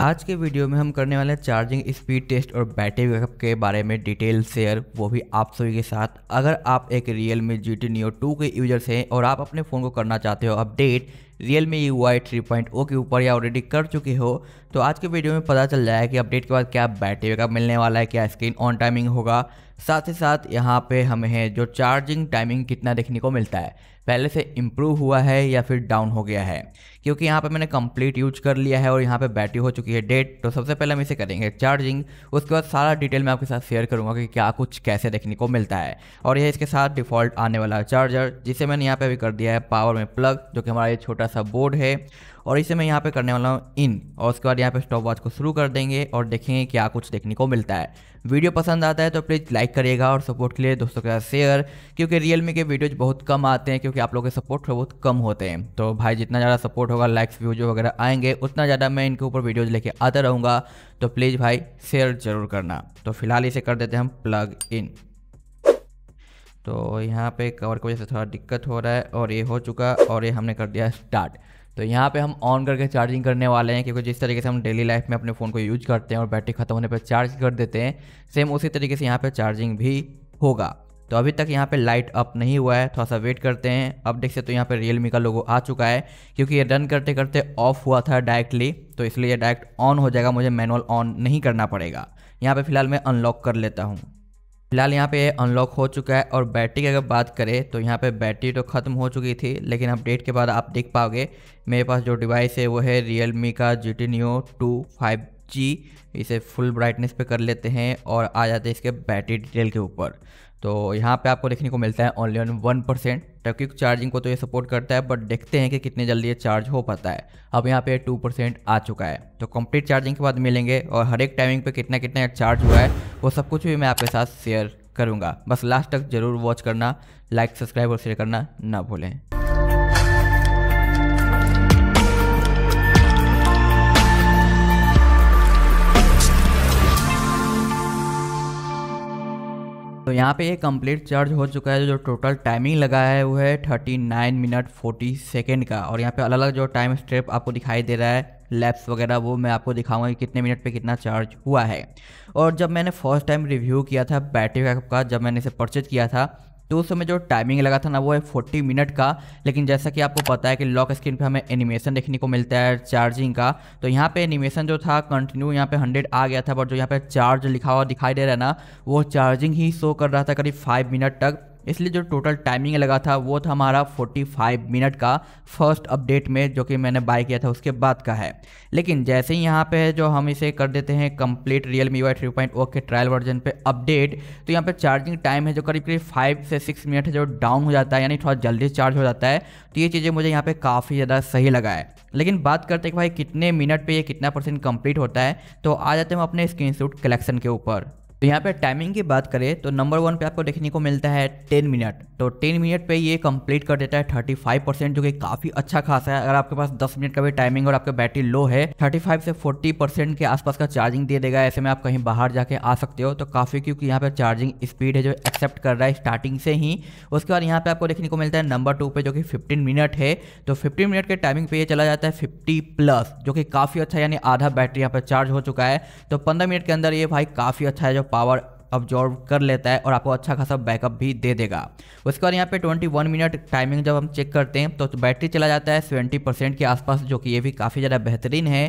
आज के वीडियो में हम करने वाले चार्जिंग स्पीड टेस्ट और बैटरी बैकअप के बारे में डिटेल शेयर वो भी आप सभी के साथ अगर आप एक Realme G T Neo two के यूजर्स हैं और आप अपने फ़ोन को करना चाहते हो update Realme U I three point O के ऊपर या ऑलरेडी कर चुके हो तो आज के वीडियो में पता चल जाए कि अपडेट के बाद क्या बैटरी बैकअप मिलने वाला है क्या स्क्रीन ऑन टाइमिंग होगा साथ ही साथ यहाँ पे हमें जो चार्जिंग टाइमिंग कितना देखने को मिलता है पहले से इम्प्रूव हुआ है या फिर डाउन हो गया है क्योंकि यहाँ पे मैंने कंप्लीट यूज कर लिया है और यहाँ पे बैटरी हो चुकी है डेट तो सबसे पहले हम इसे करेंगे चार्जिंग उसके बाद सारा डिटेल मैं आपके साथ शेयर करूँगा कि क्या कुछ कैसे देखने को मिलता है और यह इसके साथ डिफॉल्ट आने वाला चार्जर जिसे मैंने यहाँ पर अभी कर दिया है पावर में प्लग जो कि हमारा ये छोटा सा बोर्ड है और इसे मैं यहाँ पे करने वाला हूँ इन और उसके बाद यहाँ पे स्टॉप वॉच को शुरू कर देंगे और देखेंगे क्या कुछ देखने को मिलता है वीडियो पसंद आता है तो प्लीज़ लाइक करिएगा और सपोर्ट के लिए दोस्तों के साथ शेयर क्योंकि रियलमी के वीडियोज बहुत कम आते हैं क्योंकि आप लोगों के सपोर्ट थोड़े बहुत कम होते हैं तो भाई जितना ज़्यादा सपोर्ट होगा लाइक्स व्यूज वगैरह आएंगे उतना ज़्यादा मैं इनके ऊपर वीडियोज लेके आता रहूँगा तो प्लीज़ भाई शेयर जरूर करना तो फिलहाल इसे कर देते हैं हम प्लग इन तो यहाँ पे कवर की वजह से थोड़ा दिक्कत हो रहा है और ये हो चुका और ये हमने कर दिया स्टार्ट तो यहाँ पे हम ऑन करके चार्जिंग करने वाले हैं क्योंकि जिस तरीके से हम डेली लाइफ में अपने फ़ोन को यूज करते हैं और बैटरी ख़त्म होने पर चार्ज कर देते हैं सेम उसी तरीके से यहाँ पर चार्जिंग भी होगा तो अभी तक यहाँ पे लाइट अप नहीं हुआ है थोड़ा सा वेट करते हैं अब देख सकते तो यहाँ पे रियलमी का लोगो आ चुका है क्योंकि ये रन करते करते ऑफ हुआ था डायरेक्टली तो इसलिए ये डायरेक्ट ऑन हो जाएगा मुझे मैनुअल ऑन नहीं करना पड़ेगा यहाँ पे फिलहाल मैं अनलॉक कर लेता हूँ फिलहाल यहाँ पे अनलॉक हो चुका है और बैटरी की अगर बात करें तो यहाँ पे बैटरी तो ख़त्म हो चुकी थी लेकिन अपडेट के बाद आप देख पाओगे मेरे पास जो डिवाइस है वो है रियल मी का G T new two five G इसे फुल ब्राइटनेस पे कर लेते हैं और आ जाते हैं इसके बैटरी डिटेल के ऊपर तो यहाँ पे आपको देखने को मिलता है ओनली ऑन वन परसेंट क्योंकि चार्जिंग को तो ये सपोर्ट करता है बट देखते हैं कि कितने जल्दी ये चार्ज हो पाता है अब यहाँ पे टू परसेंट आ चुका है तो कंप्लीट चार्जिंग के बाद मिलेंगे और हर एक टाइमिंग पे कितना कितना चार्ज हुआ है वो सब कुछ भी मैं आपके साथ शेयर करूँगा बस लास्ट तक ज़रूर वॉच करना लाइक सब्सक्राइब और शेयर करना ना भूलें यहाँ पे ये कंप्लीट चार्ज हो चुका है जो टोटल टाइमिंग लगा है वो है thirty nine minute forty second का और यहाँ पे अलग अलग जो टाइम स्टेप आपको दिखाई दे रहा है लैप्स वगैरह वो मैं आपको दिखाऊंगा कि कितने मिनट पे कितना चार्ज हुआ है और जब मैंने फर्स्ट टाइम रिव्यू किया था बैटरी बैकअप का जब मैंने इसे परचेज किया था तो उस समय जो टाइमिंग लगा था ना वो है 40 मिनट का लेकिन जैसा कि आपको पता है कि लॉक स्क्रीन पे हमें एनिमेशन देखने को मिलता है चार्जिंग का तो यहाँ पे एनिमेशन जो था कंटिन्यू यहाँ पे 100 आ गया था बट जो यहाँ पे चार्ज लिखा हुआ दिखाई दे रहा है ना वो चार्जिंग ही शो कर रहा था करीब फाइव मिनट तक इसलिए जो टोटल टाइमिंग लगा था वो था हमारा 45 मिनट का फर्स्ट अपडेट में जो कि मैंने बाय किया था उसके बाद का है लेकिन जैसे ही यहाँ पे जो हम इसे कर देते हैं complete Realme Y three के ट्रायल वर्जन पे अपडेट तो यहाँ पे चार्जिंग टाइम है जो करीब करीब फाइव से सिक्स मिनट है जो डाउन हो जाता है यानी थोड़ा जल्दी चार्ज हो जाता है तो ये चीज़ें मुझे यहाँ पर काफ़ी ज़्यादा सही लगा है लेकिन बात करते हैं कि भाई कितने मिनट पर यह कितना परसेंट कम्प्लीट होता है तो आ जाते हैं हम अपने स्क्रीन कलेक्शन के ऊपर तो यहाँ पे टाइमिंग की बात करें तो नंबर वन पे आपको देखने को मिलता है टेन मिनट तो टेन मिनट पे ये कंप्लीट कर देता है थर्टी फाइव परसेंट जो कि काफ़ी अच्छा खासा है अगर आपके पास दस मिनट का भी टाइमिंग और आपका बैटरी लो है थर्टी फाइव से फोर्टी परसेंट के आसपास का चार्जिंग दे देगा ऐसे में आप कहीं बाहर जाके आ सकते हो तो काफ़ी क्योंकि यहाँ पर चार्जिंग स्पीड है जो एक्सेप्ट कर रहा है स्टार्टिंग से ही उसके बाद यहाँ पर आपको देखने को मिलता है नंबर टू पे जो कि फिफ्टीन मिनट है तो फिफ्टीन मिनट के टाइमिंग पे ये चला जाता है फिफ्टी प्लस जो कि काफ़ी अच्छा यानी आधा बैटरी यहाँ पर चार्ज हो चुका है तो पंद्रह मिनट के अंदर ये भाई काफ़ी अच्छा है जो power ऑब्जॉर्व कर लेता है और आपको अच्छा खासा बैकअप भी दे देगा उसके बाद यहाँ पे 21 मिनट टाइमिंग जब हम चेक करते हैं तो बैटरी चला जाता है 70 परसेंट के आसपास जो कि ये भी काफ़ी ज़्यादा बेहतरीन है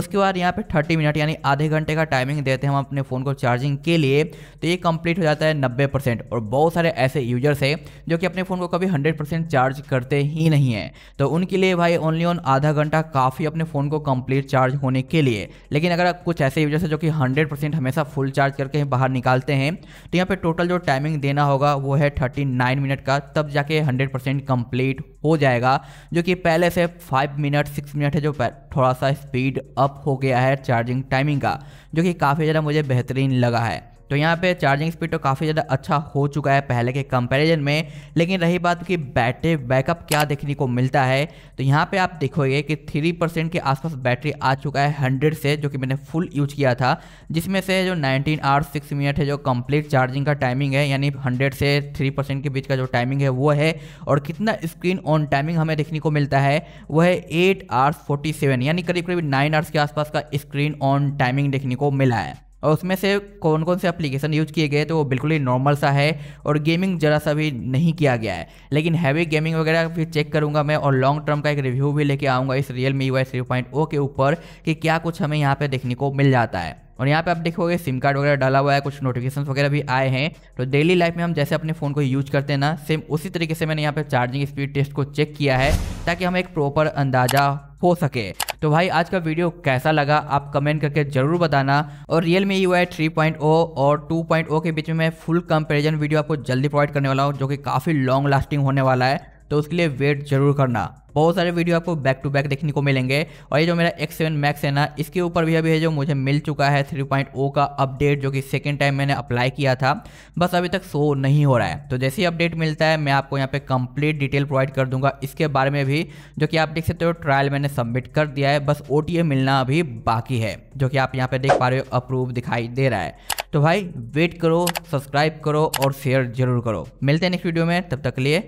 उसके बाद यहाँ पे 30 मिनट यानी आधे घंटे का टाइमिंग देते हैं हम अपने फ़ोन को चार्जिंग के लिए तो ये कम्प्लीट हो जाता है नब्बे और बहुत सारे ऐसे यूजर्स हैं जो कि अपने फ़ोन को कभी हंड्रेड चार्ज करते ही नहीं हैं तो उनके लिए भाई ओनली ऑन आधा घंटा काफ़ी अपने फ़ोन को कम्प्लीट चार्ज होने के लिए लेकिन अगर कुछ ऐसे यूजर्स हैं जो कि हंड्रेड हमेशा फुल चार्ज करके बाहर निकालते करते हैं तो यहाँ पे टोटल जो टाइमिंग देना होगा वो है नाइन मिनट का तब जाके हंड्रेड परसेंट कम्प्लीट हो जाएगा जो कि पहले से फाइव मिनट सिक्स मिनट है जो थोड़ा सा स्पीड अप हो गया है चार्जिंग टाइमिंग का जो कि काफ़ी ज़्यादा मुझे बेहतरीन लगा है तो यहाँ पे चार्जिंग स्पीड तो काफ़ी ज़्यादा अच्छा हो चुका है पहले के कंपैरिजन में लेकिन रही बात कि बैटरी बैकअप क्या देखने को मिलता है तो यहाँ पे आप देखोगे कि थ्री परसेंट के आसपास बैटरी आ चुका है हंड्रेड से जो कि मैंने फुल यूज किया था जिसमें से जो नाइनटीन आवर्स सिक्स मिनट है जो कंप्लीट चार्जिंग का टाइमिंग है यानी हंड्रेड से थ्री परसेंट के बीच का जो टाइमिंग है वो है और कितना स्क्रीन ऑन टाइमिंग हमें देखने को मिलता है वह है एट आवर्स फोर्टी सेवन यानी करीब करीब नाइन आवर्स के आसपास का स्क्रीन ऑन टाइमिंग देखने को मिला है और उसमें से कौन कौन से एप्लीकेशन यूज़ किए गए तो वो बिल्कुल ही नॉर्मल सा है और गेमिंग ज़रा सा भी नहीं किया गया है लेकिन हैवी गेमिंग वगैरह भी चेक करूंगा मैं और लॉन्ग टर्म का एक रिव्यू भी लेके आऊँगा इस Realme Y three point O के ऊपर कि क्या कुछ हमें यहाँ पर देखने को मिल जाता है और यहाँ पे आप देखोगे सिम कार्ड वगैरह डाला हुआ है कुछ नोटिफिकेशन वगैरह भी आए हैं तो डेली लाइफ में हम जैसे अपने फ़ोन को यूज करते हैं ना सेम उसी तरीके से मैंने यहाँ पे चार्जिंग स्पीड टेस्ट को चेक किया है ताकि हमें एक प्रॉपर अंदाज़ा हो सके तो भाई आज का वीडियो कैसा लगा आप कमेंट करके जरूर बताना और Realme U I three और 2.0 के बीच में मैं फुल कंपेरिजन वीडियो आपको जल्दी प्रोवाइड करने वाला हूँ जो कि काफ़ी लॉन्ग लास्टिंग होने वाला है तो उसके लिए वेट जरूर करना बहुत सारे वीडियो आपको बैक टू बैक देखने को मिलेंगे और ये जो मेरा एक्स सेवन मैक्स है ना इसके ऊपर भी अभी है जो मुझे मिल चुका है थ्री पॉइंट ओ का अपडेट जो कि सेकेंड टाइम मैंने अप्लाई किया था बस अभी तक शो नहीं हो रहा है तो जैसे ही अपडेट मिलता है मैं आपको यहाँ पे कंप्लीट डिटेल प्रोवाइड कर दूंगा इसके बारे में भी जो कि आप देख सकते हो ट्रायल मैंने सबमिट कर दिया है बस ओ मिलना अभी बाकी है जो कि आप यहाँ पर देख पा रहे हो अप्रूव दिखाई दे रहा है तो भाई वेट करो सब्सक्राइब करो और शेयर जरूर करो मिलते हैं नेक्स्ट वीडियो में तब तक लिए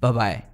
Bye bye.